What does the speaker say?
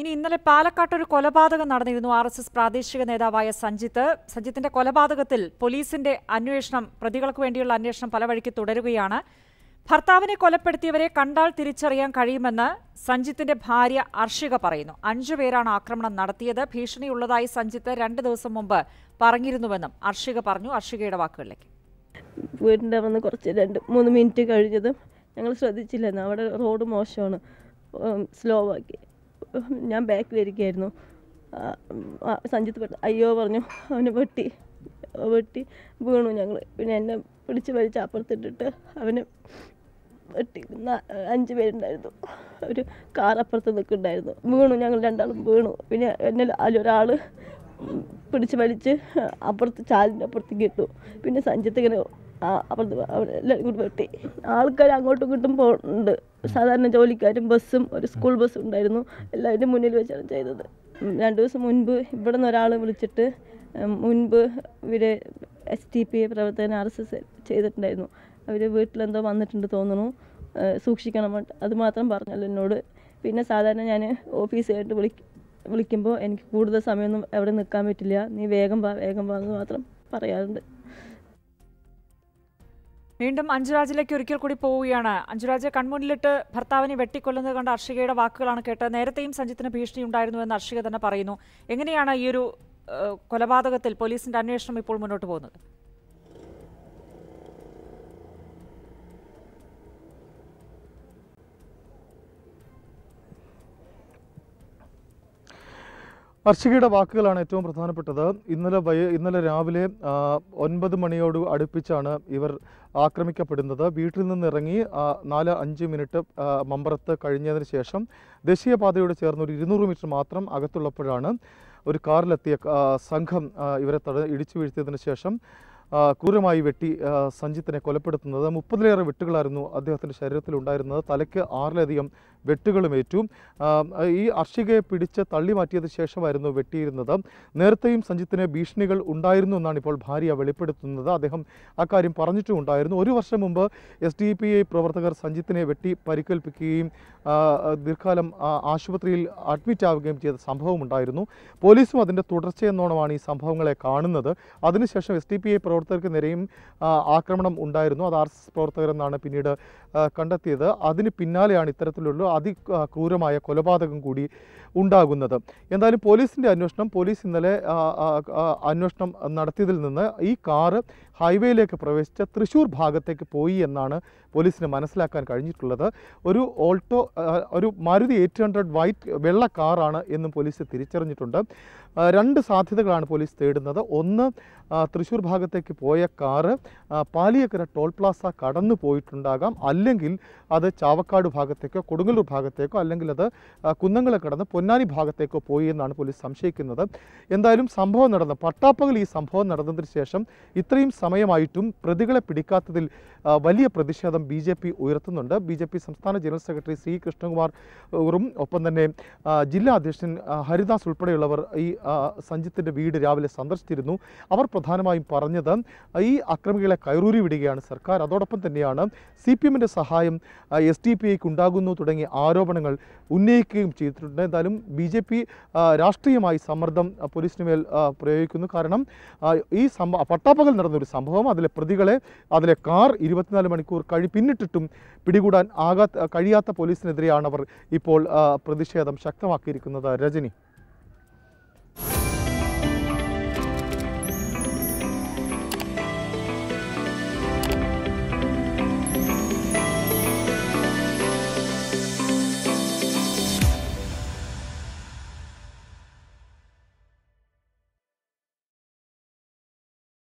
ഇനി ഇന്നലെ പാലക്കാട്ട് ഒരു കൊലപാതകം നടന്നിരുന്നു ആർ എസ് എസ് പ്രാദേശിക നേതാവായ സഞ്ജിത്ത് സഞ്ജിത്തിന്റെ കൊലപാതകത്തിൽ പോലീസിന്റെ അന്വേഷണം പ്രതികൾക്ക് വേണ്ടിയുള്ള അന്വേഷണം പല വഴിക്ക് തുടരുകയാണ് ഭർത്താവിനെ കൊലപ്പെടുത്തിയവരെ കണ്ടാൽ തിരിച്ചറിയാൻ കഴിയുമെന്ന് സഞ്ജിത്തിന്റെ ഭാര്യ അർഷിക പറയുന്നു അഞ്ചുപേരാണ് ആക്രമണം നടത്തിയത് ഭീഷണിയുള്ളതായി സഞ്ജിത്ത് രണ്ട് ദിവസം മുമ്പ് പറഞ്ഞിരുന്നുവെന്നും അർഷിക പറഞ്ഞു അർഷികയുടെ വാക്കുകളിലേക്ക് വീടിൻ്റെ വന്ന് കുറച്ച് രണ്ട് മൂന്ന് മിനിറ്റ് കഴിഞ്ഞതും ഞങ്ങൾ ശ്രദ്ധിച്ചില്ലെന്ന് അവിടെ റോഡ് മോശമാണ് സ്ലോ ആക്കി ഞാൻ ഇരിക്കുകയായിരുന്നു സഞ്ജിത്ത് അയ്യോ പറഞ്ഞു അവനെ വെട്ടി വെട്ടി വീണു ഞങ്ങൾ പിന്നെ എന്നെ പിടിച്ച് വലിച്ച് അപ്പുറത്തിട്ടിട്ട് അവനെ വെട്ടി അഞ്ച് പേരുണ്ടായിരുന്നു ഒരു കാർ അപ്പുറത്ത് നിൽക്കുന്നുണ്ടായിരുന്നു വീണു ഞങ്ങൾ രണ്ടാളും വീണു പിന്നെ എന്നെ അതിലൊരാൾ പിടിച്ച് വലിച്ച് അപ്പുറത്ത് ചാലിൻ്റെ അപ്പുറത്തേക്ക് ഇട്ടു പിന്നെ സഞ്ജിത്ത് ഇങ്ങനെ എല്ലാവരും ആൾക്കാർ അങ്ങോട്ടും ഇങ്ങോട്ടും പോകുന്നുണ്ട് സാധാരണ ജോലിക്കാരും ബസ്സും ഒരു സ്കൂൾ ബസ്സും ഉണ്ടായിരുന്നു എല്ലാവരുടെ മുന്നിൽ വെച്ചാണ് ചെയ്തത് രണ്ട് ദിവസം മുൻപ് ഇവിടെ നിന്ന് ഒരാൾ വിളിച്ചിട്ട് മുൻപ് ഇവര് എസ് ടി പി പ്രവർത്തകൻ ആർ എസ് എസ് ചെയ്തിട്ടുണ്ടായിരുന്നു അവർ വീട്ടിലെന്തോ വന്നിട്ടുണ്ട് തോന്നുന്നു സൂക്ഷിക്കണം അത് മാത്രം പറഞ്ഞല്ലോ എന്നോട് പിന്നെ സാധാരണ ഞാൻ ഓഫീസുകായിട്ട് വിളി വിളിക്കുമ്പോൾ എനിക്ക് കൂടുതൽ സമയമൊന്നും അവിടെ നിൽക്കാൻ പറ്റില്ല നീ വേഗം വാ വേഗം വാ എന്ന് മാത്രം പറയാറുണ്ട് വീണ്ടും അഞ്ജുരാജിലേക്ക് ഒരിക്കൽ കൂടി പോവുകയാണ് അഞ്ചുരാജ് കൺമുന്നിലിട്ട് ഭർത്താവിനെ വെട്ടിക്കൊല്ലുന്നത് കണ്ട അർഷികയുടെ വാക്കുകളാണ് കേട്ടത് നേരത്തെയും സഞ്ജിത്തിന് ഭീഷണി ഉണ്ടായിരുന്നു എന്ന് അർഷിക തന്നെ പറയുന്നു എങ്ങനെയാണ് ഈ ഒരു കൊലപാതകത്തിൽ പോലീസിന്റെ അന്വേഷണം ഇപ്പോൾ മുന്നോട്ട് പോകുന്നത് അർഷികയുടെ വാക്കുകളാണ് ഏറ്റവും പ്രധാനപ്പെട്ടത് ഇന്നലെ വൈ ഇന്നലെ രാവിലെ ഒൻപത് മണിയോട് അടുപ്പിച്ചാണ് ഇവർ ആക്രമിക്കപ്പെടുന്നത് വീട്ടിൽ നിന്നിറങ്ങി നാല് അഞ്ച് മിനിറ്റ് മമ്പറത്ത് കഴിഞ്ഞതിന് ശേഷം ദേശീയപാതയോട് ചേർന്ന് ഒരു ഇരുന്നൂറ് മീറ്റർ മാത്രം അകത്തുള്ളപ്പോഴാണ് ഒരു കാറിലെത്തിയ സംഘം ഇവരെ തട ഇടിച്ചു വീഴ്ത്തിയതിന് ശേഷം ക്രൂരമായി വെട്ടി സഞ്ജിത്തിനെ കൊലപ്പെടുത്തുന്നത് മുപ്പതിലേറെ വെട്ടുകളായിരുന്നു അദ്ദേഹത്തിൻ്റെ ശരീരത്തിലുണ്ടായിരുന്നത് തലയ്ക്ക് ആറിലധികം വെട്ടുകളും ഏറ്റു ഈ അർഷികയെ പിടിച്ച് തള്ളി മാറ്റിയത് ശേഷമായിരുന്നു വെട്ടിയിരുന്നത് നേരത്തെയും സഞ്ജിത്തിന് ഭീഷണികൾ ഉണ്ടായിരുന്നു എന്നാണ് ഇപ്പോൾ ഭാര്യ വെളിപ്പെടുത്തുന്നത് അദ്ദേഹം അക്കാര്യം പറഞ്ഞിട്ടുമുണ്ടായിരുന്നു ഒരു വർഷം മുമ്പ് എസ് ഡി പി ഐ പ്രവർത്തകർ സഞ്ജിത്തിനെ വെട്ടി പരിക്കേൽപ്പിക്കുകയും ദീർഘകാലം ആശുപത്രിയിൽ അഡ്മിറ്റ് ആവുകയും ചെയ്ത സംഭവം ഉണ്ടായിരുന്നു പോലീസും അതിൻ്റെ തുടർച്ചയെന്നോണമാണ് ഈ സംഭവങ്ങളെ കാണുന്നത് അതിനുശേഷം എസ് ഡി പി ഐ പ്രവർത്തകർക്ക് നേരെയും ആക്രമണം ഉണ്ടായിരുന്നു അത് ആർ എസ് എസ് പ്രവർത്തകരെന്നാണ് പിന്നീട് കണ്ടെത്തിയത് അതിന് പിന്നാലെയാണ് ഇത്തരത്തിലുള്ള ക്രൂരമായ കൊലപാതകം കൂടി ഉണ്ടാകുന്നത് എന്തായാലും പോലീസിൻ്റെ അന്വേഷണം പോലീസ് ഇന്നലെ അന്വേഷണം നടത്തിയതിൽ നിന്ന് ഈ കാറ് ഹൈവേയിലേക്ക് പ്രവേശിച്ച തൃശ്ശൂർ ഭാഗത്തേക്ക് പോയി എന്നാണ് പോലീസിന് മനസ്സിലാക്കാൻ കഴിഞ്ഞിട്ടുള്ളത് ഒരു ഓൾട്ടോ ഒരു മരുതി എയ്റ്റ് ഹൺഡ്രഡ് വൈറ്റ് വെള്ള കാറാണ് എന്നും പോലീസ് തിരിച്ചറിഞ്ഞിട്ടുണ്ട് രണ്ട് സാധ്യതകളാണ് പോലീസ് തേടുന്നത് ഒന്ന് തൃശ്ശൂർ ഭാഗത്തേക്ക് പോയ കാറ് പാലിയക്കര ടോൾ പ്ലാസ കടന്നു പോയിട്ടുണ്ടാകാം അല്ലെങ്കിൽ അത് ചാവക്കാട് ഭാഗത്തേക്കോ കൊടുങ്ങല്ലൂർ ഭാഗത്തേക്കോ അല്ലെങ്കിൽ അത് കുന്നങ്ങളെ കടന്ന് പൊന്നാനി ഭാഗത്തേക്കോ പോയി എന്നാണ് പോലീസ് സംശയിക്കുന്നത് എന്തായാലും സംഭവം നടന്ന പട്ടാപ്പകൽ ഈ സംഭവം നടന്നതിന് ശേഷം ഇത്രയും സമയമായിട്ടും പ്രതികളെ പിടിക്കാത്തതിൽ വലിയ പ്രതിഷേധം ബി ജെ പി ഉയർത്തുന്നുണ്ട് ബി ജെ പി സംസ്ഥാന ജനറൽ സെക്രട്ടറി സി ഊറും ഒപ്പം തന്നെ ജില്ലാ അധ്യക്ഷൻ ഹരിദാസ് ഉൾപ്പെടെയുള്ളവർ ഈ സഞ്ജിത്തിൻ്റെ വീട് രാവിലെ സന്ദർശിച്ചിരുന്നു അവർ പ്രധാനമായും പറഞ്ഞത് ഈ അക്രമികളെ കയറൂരി വിടുകയാണ് സർക്കാർ അതോടൊപ്പം തന്നെയാണ് സി പി എമ്മിൻ്റെ സഹായം എസ് ഡി പി ഐക്ക് ഉണ്ടാകുന്നു തുടങ്ങി തുടങ്ങിയ ആരോപണങ്ങൾ ഉന്നയിക്കുകയും ചെയ്തിട്ടുണ്ട് എന്തായാലും ബി ജെ പി രാഷ്ട്രീയമായി സമ്മർദ്ദം പോലീസിന് മേൽ പ്രയോഗിക്കുന്നു കാരണം ഈ സംഭവം പട്ടാപ്പകൽ നടന്നൊരു സംഭവം അതിലെ പ്രതികളെ അതിലെ കാർ ഇരുപത്തിനാല് മണിക്കൂർ കഴി പിന്നിട്ടിട്ടും പിടികൂടാൻ ആകാത്ത കഴിയാത്ത പോലീസിനെതിരെയാണ് അവർ ഇപ്പോൾ പ്രതിഷേധം ശക്തമാക്കിയിരിക്കുന്നത് രജനി